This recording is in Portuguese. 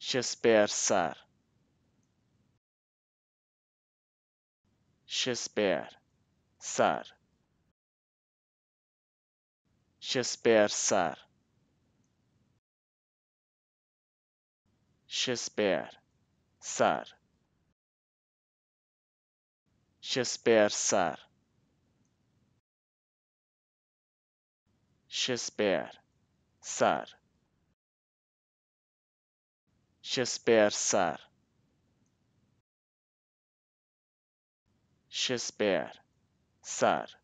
Shakespeare Sar Shakespeare Sar Shakespeare Sar Shakespeare Sar Shakespeare Sar sar. Shakespeare Sar sar Shakespeare Sar